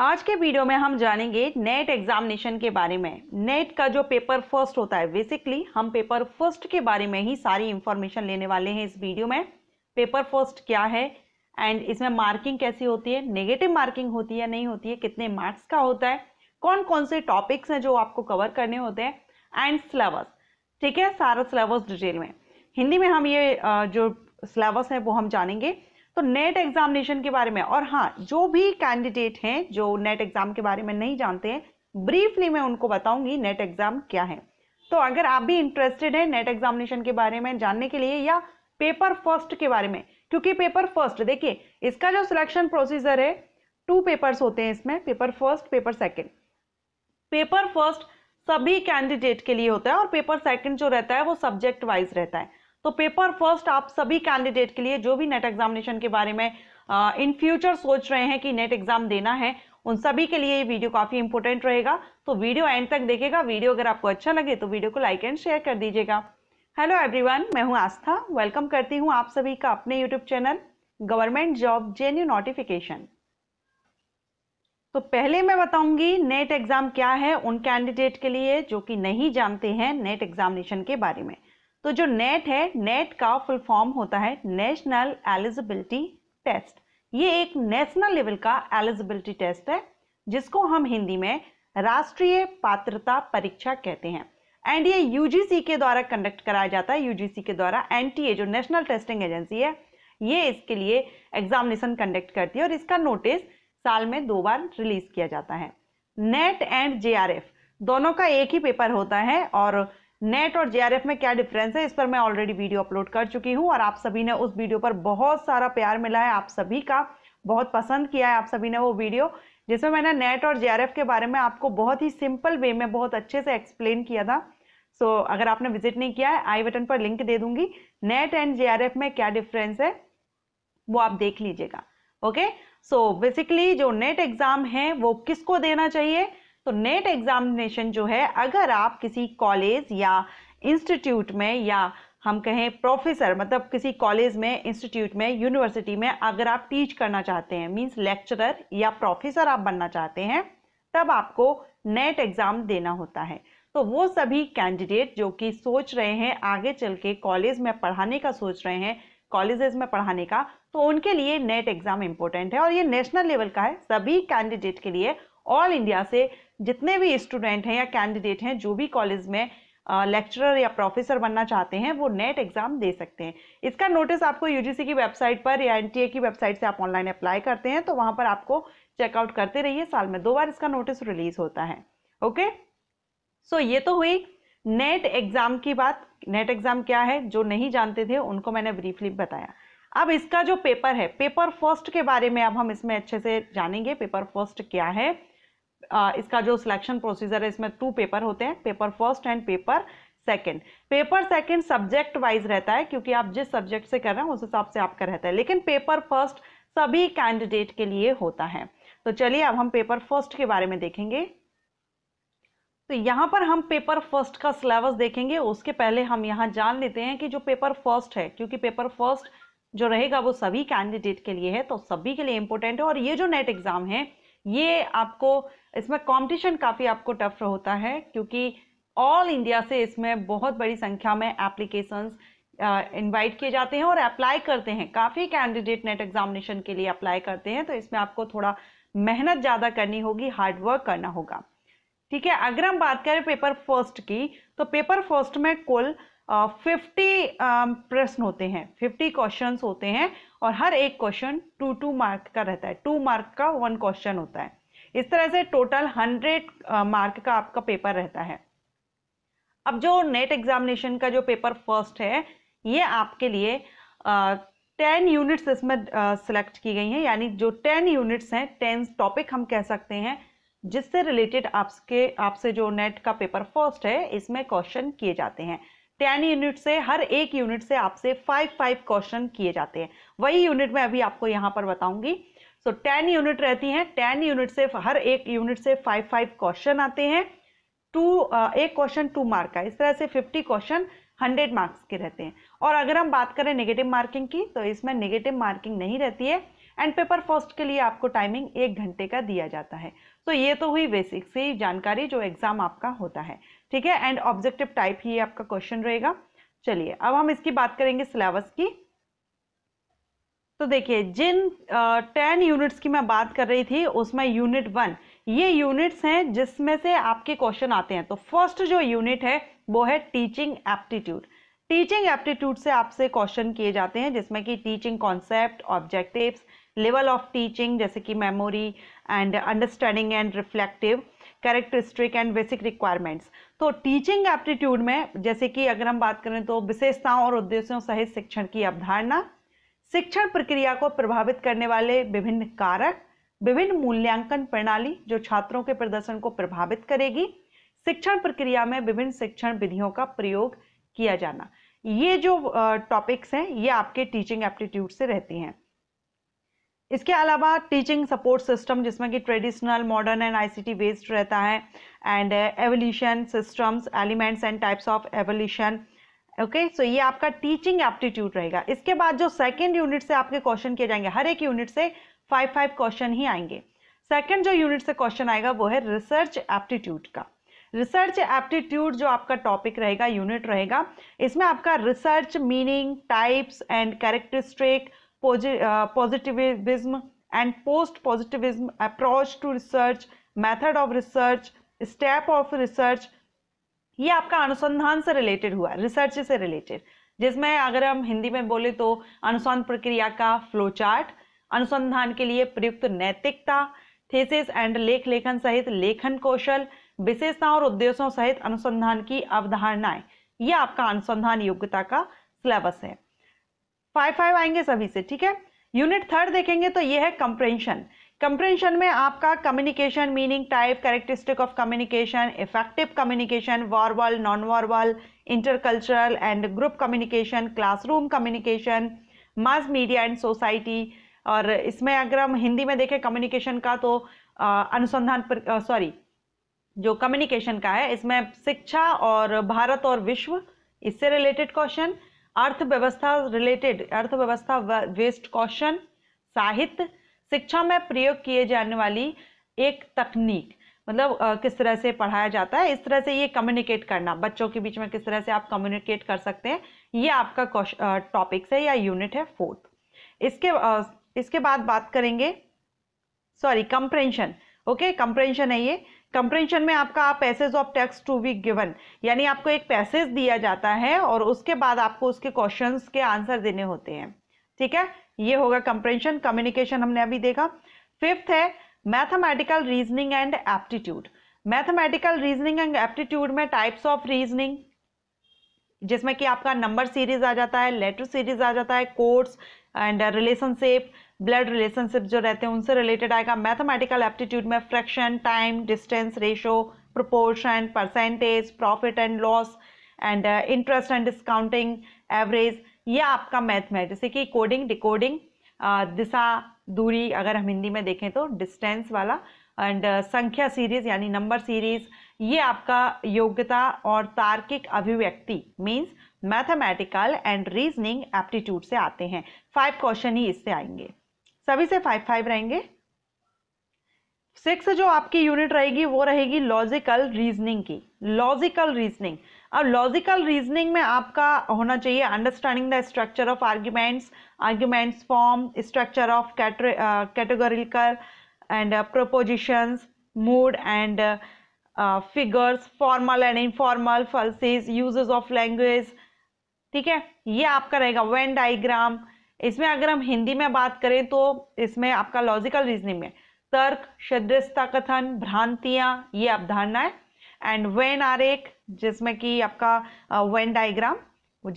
आज के वीडियो में हम जानेंगे नेट एग्जामिनेशन के बारे में नेट का जो पेपर फर्स्ट होता है बेसिकली हम पेपर फर्स्ट के बारे में ही सारी इंफॉर्मेशन लेने वाले हैं इस वीडियो में पेपर फर्स्ट क्या है एंड इसमें मार्किंग कैसी होती है नेगेटिव मार्किंग होती है या नहीं होती है कितने मार्क्स का होता है कौन कौन से टॉपिक्स हैं जो आपको कवर करने होते हैं एंड सिलेबस ठीक है सारा सिलेबस डिटेल में हिंदी में हम ये जो सिलेबस है वो हम जानेंगे तो नेट एग्जामिनेशन के बारे में और हाँ जो भी कैंडिडेट हैं जो नेट एग्जाम के बारे में नहीं जानते हैं ब्रीफली मैं उनको बताऊंगी नेट एग्जाम क्या है तो अगर आप भी इंटरेस्टेड हैं नेट एग्जामिनेशन के बारे में जानने के लिए या पेपर फर्स्ट के बारे में क्योंकि पेपर फर्स्ट देखिए इसका जो सिलेक्शन प्रोसीजर है टू पेपर्स होते हैं इसमें paper first paper second paper first सभी कैंडिडेट के लिए होता है और पेपर सेकेंड जो रहता है वो सब्जेक्ट वाइज रहता है तो पेपर फर्स्ट आप सभी कैंडिडेट के लिए जो भी नेट एग्जामिनेशन के बारे में इन फ्यूचर सोच रहे हैं कि नेट एग्जाम देना है उन सभी के लिए ये वीडियो काफी इंपॉर्टेंट रहेगा तो वीडियो एंड तक देखेगा वीडियो अगर आपको अच्छा लगे तो वीडियो को लाइक एंड शेयर कर दीजिएगा हेलो एवरीवन मैं हूं आस्था वेलकम करती हूं आप सभी का अपने YouTube channel government job genuine notification तो पहले मैं बताऊंगी नेट एग्जाम क्या है उन कैंडिडेट के लिए जो कि नहीं जानते हैं नेट एग्जामिनेशन के बारे में तो जो नेट है नेट का फुल फॉर्म होता है नेशनल एलिजिबिलिटी टेस्ट ये एक नेशनल लेवल का एलिजिबिलिटी टेस्ट है जिसको हम हिंदी में राष्ट्रीय पात्रता परीक्षा कहते हैं एंड ये यूजीसी के द्वारा कंडक्ट कराया जाता है यूजीसी के द्वारा एनटीए जो नेशनल टेस्टिंग एजेंसी है ये इसके लिए एग्जामिनेशन कंडक्ट करती है और इसका नोटिस साल में दो बार रिलीज किया जाता है नेट एंड जेआरएफ दोनों का एक ही पेपर होता है और नेट और जेआरएफ में क्या डिफरेंस है इस पर मैं ऑलरेडी वीडियो अपलोड कर चुकी हूँ और आप सभी ने उस वीडियो पर बहुत सारा प्यार मिला है आप सभी का बहुत पसंद किया है आप सभी ने वो वीडियो जिसमें मैंने नेट और जेआरएफ के बारे में आपको बहुत ही सिंपल वे में बहुत अच्छे से एक्सप्लेन किया था सो so, अगर आपने विजिट नहीं किया है आई बटन पर लिंक दे दूंगी नेट एंड जे में क्या डिफरेंस है वो आप देख लीजिएगा ओके सो बेसिकली जो नेट एग्जाम है वो किसको देना चाहिए तो नेट एग्जामिनेशन जो है अगर आप किसी कॉलेज या इंस्टीट्यूट में या हम कहें प्रोफेसर मतलब किसी कॉलेज में इंस्टीट्यूट में यूनिवर्सिटी में अगर आप टीच करना चाहते हैं मीन्स लेक्चरर या प्रोफेसर आप बनना चाहते हैं तब आपको नेट एग्ज़ाम देना होता है तो वो सभी कैंडिडेट जो कि सोच रहे हैं आगे चल के कॉलेज में पढ़ाने का सोच रहे हैं कॉलेजेस में पढ़ाने का तो उनके लिए नेट एग्ज़ाम इंपॉर्टेंट है और ये नेशनल लेवल का है सभी कैंडिडेट के लिए ऑल इंडिया से जितने भी स्टूडेंट हैं या कैंडिडेट हैं जो भी कॉलेज में लेक्चरर या प्रोफेसर बनना चाहते हैं वो नेट एग्जाम दे सकते हैं इसका नोटिस आपको यूजीसी की वेबसाइट पर या एनटीए की वेबसाइट से आप ऑनलाइन अप्लाई करते हैं तो वहां पर आपको चेकआउट करते रहिए साल में दो बार इसका नोटिस रिलीज होता है ओके सो so, ये तो हुई नेट एग्जाम की बात नेट एग्जाम क्या है जो नहीं जानते थे उनको मैंने ब्रीफली बताया अब इसका जो पेपर है पेपर फर्स्ट के बारे में अब हम इसमें अच्छे से जानेंगे पेपर फर्स्ट क्या है इसका जो सिलेक्शन प्रोसीजर है इसमें टू पेपर होते हैं paper first and paper second paper second subject wise रहता है क्योंकि आप जिस सब्जेक्ट से कर रहे हैं उस हिसाब से आपका रहता है लेकिन पेपर फर्स्ट सभी कैंडिडेट के लिए होता है तो चलिए अब हम पेपर फर्स्ट के बारे में देखेंगे तो यहाँ पर हम पेपर फर्स्ट का सिलेबस देखेंगे उसके पहले हम यहाँ जान लेते हैं कि जो पेपर फर्स्ट है क्योंकि पेपर फर्स्ट जो रहेगा वो सभी कैंडिडेट के लिए है तो सभी के लिए इम्पोर्टेंट है और ये जो नेट एग्ज़ाम है ये आपको इसमें कंपटीशन काफ़ी आपको टफ होता है क्योंकि ऑल इंडिया से इसमें बहुत बड़ी संख्या में एप्लीकेशंस इनवाइट किए जाते हैं और अप्लाई करते हैं काफ़ी कैंडिडेट नेट एग्जामिनेशन के लिए अप्लाई करते हैं तो इसमें आपको थोड़ा मेहनत ज़्यादा करनी होगी हार्डवर्क करना होगा ठीक है अगर हम बात करें पेपर फर्स्ट की तो पेपर फर्स्ट में कुल फिफ्टी प्रश्न होते हैं फिफ्टी क्वेश्चन होते हैं और हर एक क्वेश्चन टू टू मार्क का रहता है टू मार्क का वन क्वेश्चन होता है इस तरह से टोटल हंड्रेड मार्क का आपका पेपर रहता है अब जो नेट एग्जामिनेशन का जो पेपर फर्स्ट है ये आपके लिए टेन uh, यूनिट्स इसमें सिलेक्ट uh, की गई हैं यानी जो टेन यूनिट्स हैं टेन टॉपिक हम कह सकते हैं जिससे रिलेटेड आपके आपसे जो नेट का पेपर फर्स्ट है इसमें क्वेश्चन किए जाते हैं टेन यूनिट से हर एक यूनिट से आपसे फाइव फाइव क्वेश्चन किए जाते हैं वही यूनिट में अभी आपको यहाँ पर बताऊंगी सो टेन यूनिट रहती हैं टेन यूनिट से हर एक यूनिट से फाइव फाइव क्वेश्चन आते हैं टू एक क्वेश्चन टू मार्क का इस तरह से फिफ्टी क्वेश्चन हंड्रेड मार्क्स के रहते हैं और अगर हम बात करें नेगेटिव मार्किंग की तो इसमें नेगेटिव मार्किंग नहीं रहती है एंड पेपर फर्स्ट के लिए आपको टाइमिंग एक घंटे का दिया जाता है तो ये तो हुई बेसिक सी जानकारी जो एग्ज़ाम आपका होता है ठीक है एंड ऑब्जेक्टिव टाइप ही आपका क्वेश्चन रहेगा चलिए अब हम इसकी बात करेंगे सिलेबस की तो देखिए जिन टेन यूनिट्स की मैं बात कर रही थी उसमें यूनिट वन ये यूनिट्स हैं जिसमें से आपके क्वेश्चन आते हैं तो फर्स्ट जो यूनिट है वो है टीचिंग एप्टीट्यूड टीचिंग एप्टीट्यूड से आपसे क्वेश्चन किए जाते हैं जिसमें कि teaching concept objectives level of teaching जैसे कि memory and understanding and reflective characteristic and basic requirements तो टीचिंग एप्टीट्यूड में जैसे कि अगर हम बात करें तो विशेषताओं और उद्देश्यों सहित शिक्षण की अवधारणा शिक्षण प्रक्रिया को प्रभावित करने वाले विभिन्न कारक विभिन्न मूल्यांकन प्रणाली जो छात्रों के प्रदर्शन को प्रभावित करेगी शिक्षण प्रक्रिया में विभिन्न शिक्षण विधियों का प्रयोग किया जाना ये जो टॉपिक्स हैं ये आपके टीचिंग एप्टीट्यूड से रहती हैं इसके अलावा टीचिंग सपोर्ट सिस्टम जिसमें कि traditional modern and ICT based रहता है and evolution systems elements and types of evolution okay so ये आपका टीचिंग एप्टीट्यूड रहेगा इसके बाद जो सेकेंड यूनिट से आपके क्वेश्चन किए जाएंगे हर एक यूनिट से फाइव फाइव क्वेश्चन ही आएंगे सेकेंड जो यूनिट से क्वेश्चन आएगा वो है रिसर्च एप्टीट्यूड का रिसर्च एप्टीट्यूड जो आपका टॉपिक रहेगा यूनिट रहेगा इसमें आपका research meaning types and characteristic positivism and post positivism approach to research method of research step of research ये आपका अनुसंधान से रिलेटेड हुआ रिसर्च से रिलेटेड जिसमें अगर हम हिंदी में बोले तो अनुसंधान प्रक्रिया का फ्लोचार्ट अनुसंधान के लिए प्रयुक्त नैतिकता थीसिस एंड लेख लेखन सहित लेखन कौशल विशेषताओं और उद्देश्यों सहित अनुसंधान की अवधारणाएं यह आपका अनुसंधान योग्यता का सिलेबस है फाइव फाइव आएंगे सभी से ठीक है यूनिट थर्ड देखेंगे तो ये है कंप्रेंशन कंप्रेंशन में आपका communication meaning type characteristic of communication effective communication वॉरवल non वॉरवल intercultural and group communication classroom communication mass media and society और इसमें अगर हम हिंदी में देखें कम्युनिकेशन का तो अनुसंधान सॉरी जो कम्युनिकेशन का है इसमें शिक्षा और भारत और विश्व इससे रिलेटेड क्वेश्चन अर्थव्यवस्था रिलेटेड अर्थव्यवस्था वेस्ट क्वेश्चन साहित्य शिक्षा में प्रयोग किए जाने वाली एक तकनीक मतलब किस तरह से पढ़ाया जाता है इस तरह से ये कम्युनिकेट करना बच्चों के बीच में किस तरह से आप कम्युनिकेट कर सकते हैं ये आपका टॉपिक्स है या यूनिट है फोर्थ इसके इसके बाद बात करेंगे सॉरी कंप्रेंशन ओके कंप्रेंशन है ये कंप्रेंशन में आपका passage of text to be given यानी आपको एक पैसेज दिया जाता है और उसके बाद आपको उसके क्वेश्चन के आंसर देने होते हैं ठीक है ये होगा कंप्रेंशन कम्युनिकेशन हमने अभी देखा फिफ्थ है mathematical reasoning and aptitude mathematical reasoning and aptitude में टाइप्स ऑफ रीजनिंग जिसमें कि आपका नंबर सीरीज आ जाता है लेटर सीरीज आ जाता है codes and relationship blood relationship जो रहते हैं उनसे रिलेटेड आएगा मैथमेटिकल एप्टीट्यूड में fraction time distance ratio proportion percentage profit and loss and interest and discounting average ये आपका मैथ में है जैसे कि कोडिंग डिकोडिंग uh, दिशा दूरी अगर हम हिंदी में देखें तो डिस्टेंस वाला एंड uh, संख्या सीरीज यानी नंबर सीरीज ये आपका योग्यता और तार्किक अभिव्यक्ति means mathematical and reasoning aptitude से आते हैं फाइव क्वेश्चन ही इससे आएंगे सभी से फाइव फाइव रहेंगे सिक्स जो आपकी यूनिट रहेगी वो रहेगी लॉजिकल रीजनिंग की लॉजिकल रीजनिंग अब लॉजिकल रीजनिंग में आपका होना चाहिए understanding the structure of arguments arguments form structure of categorical and propositions mood and figures formal and informal fallacies uses of language ठीक है ये आपका रहेगा वेन डाइग्राम इसमें अगर हम हिंदी में बात करें तो इसमें आपका लॉजिकल रीजनिंग में तर्क सदृशता कथन भ्रांतियाँ ये अवधारणाएं एंड वेन आरेख जिसमें कि आपका वेन डायग्राम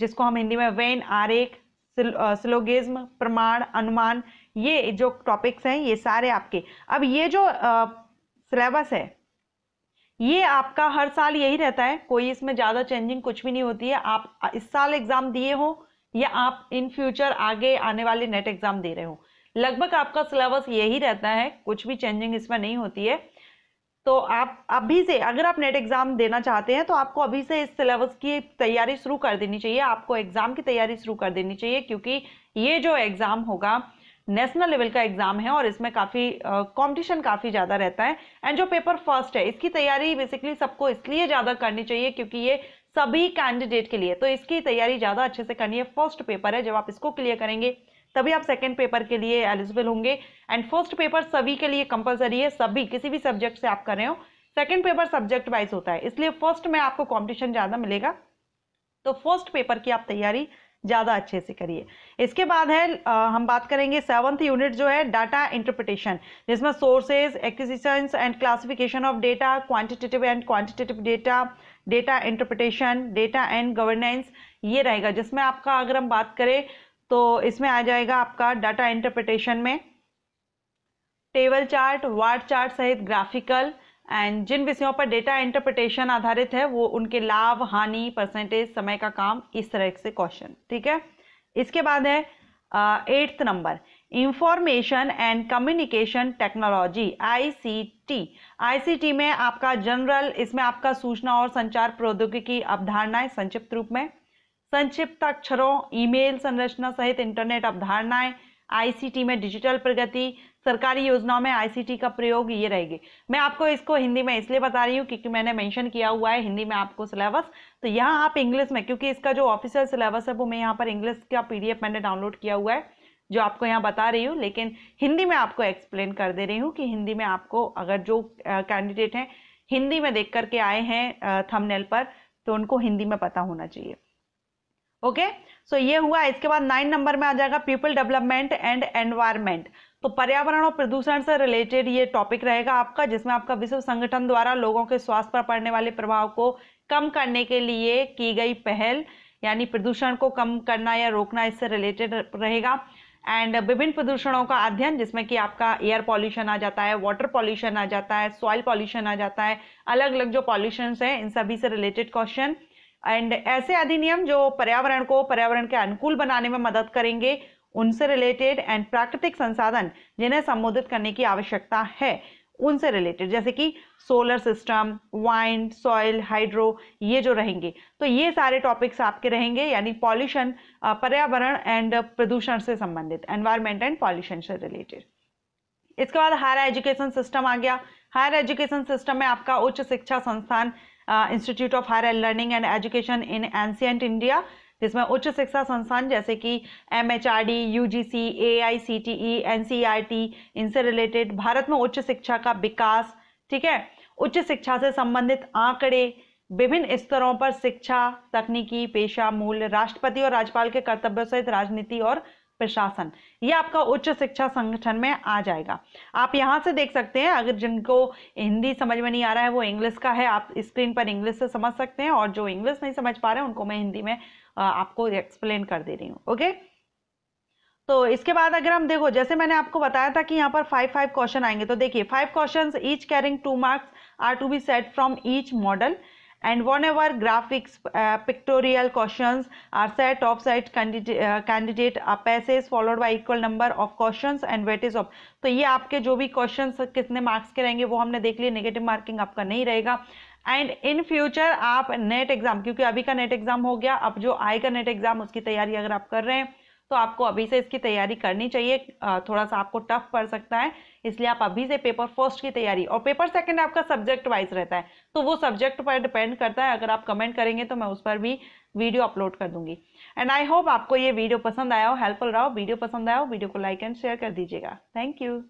जिसको हम हिंदी में वेन आरेख स्लोगिज्म प्रमाण अनुमान ये जो टॉपिक्स हैं ये सारे आपके अब ये जो सिलेबस है ये आपका हर साल यही रहता है कोई इसमें ज़्यादा चेंजिंग कुछ भी नहीं होती है आप इस साल एग्ज़ाम दिए हों या आप इन फ्यूचर आगे आने वाले नेट एग्जाम दे रहे हो लगभग आपका सिलेबस यही रहता है कुछ भी चेंजिंग इसमें नहीं होती है तो आप अभी से अगर आप नेट एग्ज़ाम देना चाहते हैं तो आपको अभी से इस सिलेबस की तैयारी शुरू कर देनी चाहिए आपको एग्ज़ाम की तैयारी शुरू कर देनी चाहिए क्योंकि ये जो एग्ज़ाम होगा नेशनल लेवल का एग्जाम है और इसमें काफ़ी कंपटीशन काफ़ी ज़्यादा रहता है एंड जो पेपर फर्स्ट है इसकी तैयारी बेसिकली सबको इसलिए ज़्यादा करनी चाहिए क्योंकि ये सभी कैंडिडेट के लिए तो इसकी तैयारी ज़्यादा अच्छे से करनी है फर्स्ट पेपर है जब आप इसको क्लियर करेंगे तभी आप सेकेंड पेपर के लिए एलिजिबल होंगे एंड फर्स्ट पेपर सभी के लिए कंपलसरी है सभी किसी भी सब्जेक्ट से आप कर रहे हो सेकेंड पेपर सब्जेक्ट वाइज होता है इसलिए फर्स्ट में आपको कॉम्पिटिशन ज़्यादा मिलेगा तो फर्स्ट पेपर की आप तैयारी ज़्यादा अच्छे से करिए इसके बाद है आ, हम बात करेंगे सेवन्थ यूनिट जो है डाटा इंटरप्रिटेशन जिसमें sources acquisitions and classification of data quantitative and quantitative data data interpretation data and governance ये रहेगा जिसमें आपका अगर हम बात करें तो इसमें आ जाएगा आपका डाटा इंटरप्रिटेशन में टेबल चार्ट वार्ड चार्ट सहित ग्राफिकल एंड जिन विषयों पर डेटा इंटरप्रिटेशन आधारित है वो उनके लाभ हानि परसेंटेज समय का काम इस तरह से क्वेश्चन ठीक है इसके बाद है eighth number information and communication technology ICT ICT में आपका जनरल इसमें आपका सूचना और संचार प्रौद्योगिकी अवधारणाएं संक्षिप्त रूप में संक्षिप्त अक्षरों ईमेल संरचना सहित इंटरनेट अवधारणाएं आईसीटी में डिजिटल प्रगति सरकारी योजनाओं में आईसीटी का प्रयोग ये रहेगी मैं आपको इसको हिंदी में इसलिए बता रही हूँ क्योंकि मैंने मेंशन किया हुआ है हिंदी में आपको सिलेबस तो यहाँ आप इंग्लिश में क्योंकि इसका जो ऑफिशियल सिलेबस है वो मैं यहाँ पर इंग्लिश का पीडीएफ मैंने डाउनलोड किया हुआ है जो आपको यहाँ बता रही हूँ लेकिन हिंदी में आपको एक्सप्लेन कर दे रही हूँ कि हिंदी में आपको अगर जो कैंडिडेट हैं हिंदी में देख करके आए हैं थमनेल पर तो उनको हिंदी में पता होना चाहिए ओके okay? सो so, ये हुआ इसके बाद नाइन नंबर में आ जाएगा पीपल डेवलपमेंट एंड एनवायरमेंट तो पर्यावरण और प्रदूषण से रिलेटेड ये टॉपिक रहेगा आपका जिसमें आपका विश्व संगठन द्वारा लोगों के स्वास्थ्य पर पड़ने वाले प्रभाव को कम करने के लिए की गई पहल यानी प्रदूषण को कम करना या रोकना इससे रिलेटेड रहेगा एंड विभिन्न प्रदूषणों का अध्ययन जिसमें कि आपका एयर पॉल्यूशन आ जाता है वाटर पॉल्यूशन आ जाता है सॉइल पॉल्यूशन आ जाता है अलग अलग जो पॉल्यूशन हैं इन सभी से रिलेटेड क्वेश्चन एंड ऐसे अधिनियम जो पर्यावरण को पर्यावरण के अनुकूल बनाने में मदद करेंगे उनसे रिलेटेड एंड प्राकृतिक संसाधन जिन्हें संबोधित करने की आवश्यकता है उनसे रिलेटेड जैसे कि solar system wind soil hydro ये जो रहेंगे तो ये सारे टॉपिक्स आपके रहेंगे यानी पॉल्यूशन पर्यावरण एंड प्रदूषण से संबंधित एनवायरमेंट एंड पॉल्यूशन से रिलेटेड इसके बाद हायर एजुकेशन सिस्टम आ गया हायर एजुकेशन सिस्टम में आपका उच्च शिक्षा संस्थान institute of higher learning and education in ancient India जिसमें उच्च शिक्षा संस्थान जैसे कि M H R D U G C A I C T E N C R T इनसे रिलेटेड भारत में उच्च शिक्षा का विकास ठीक है उच्च शिक्षा से संबंधित आंकड़े विभिन्न स्तरों पर शिक्षा तकनीकी पेशा मूल्य राष्ट्रपति और राज्यपाल के कर्तव्यों सहित राजनीति और प्रशासन ये आपका उच्च शिक्षा संगठन में आ जाएगा आप यहाँ से देख सकते हैं अगर जिनको हिंदी समझ में नहीं आ रहा है वो इंग्लिश का है आप स्क्रीन पर इंग्लिश से समझ सकते हैं और जो इंग्लिश नहीं समझ पा रहे हैं उनको मैं हिंदी में आपको एक्सप्लेन कर दे रही हूँ ओके तो इसके बाद अगर हम देखो जैसे मैंने आपको बताया था कि यहाँ पर फाइव फाइव क्वेश्चन आएंगे तो देखिए five question each carrying two marks are to be set from each model and one ever graphics pictorial question are set of side candidate candidate uh, a uh, passage followed by equal number of questions and weightage of तो ये आपके जो भी question कितने marks के रहेंगे वो हमने देख लिए नेगेटिव मार्किंग आपका नहीं रहेगा एंड इन फ्यूचर आप नेट एग्जाम क्योंकि अभी का नेट एग्जाम हो गया अब जो आई का नेट एग्जाम उसकी तैयारी अगर आप कर रहे हैं तो आपको अभी से इसकी तैयारी करनी चाहिए थोड़ा सा आपको टफ पड़ सकता है इसलिए आप अभी से पेपर फर्स्ट की तैयारी और पेपर सेकंड आपका सब्जेक्ट वाइज रहता है तो वो सब्जेक्ट पर डिपेंड करता है अगर आप कमेंट करेंगे तो मैं उस पर भी वीडियो अपलोड कर दूंगी एंड आई होप आपको ये वीडियो पसंद आया हो हेल्पफुल रहा हो वीडियो पसंद आया हो वीडियो को लाइक एंड शेयर कर दीजिएगा थैंक यू